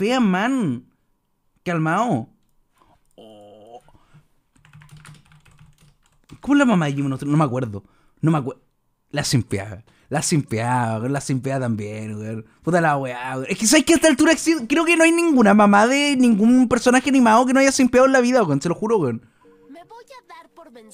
fea, man. Calmao. ¿Cómo la mamá de Jimmy No me acuerdo. No me acuerdo. La simpeada. La simpeada, La simpeada también, güey. Puta la weá, Es que sabes que a esta altura creo que no hay ninguna mamá de ningún personaje animado que no haya simpeado en la vida, güey. Se lo juro, güey. Me voy a dar por vencido.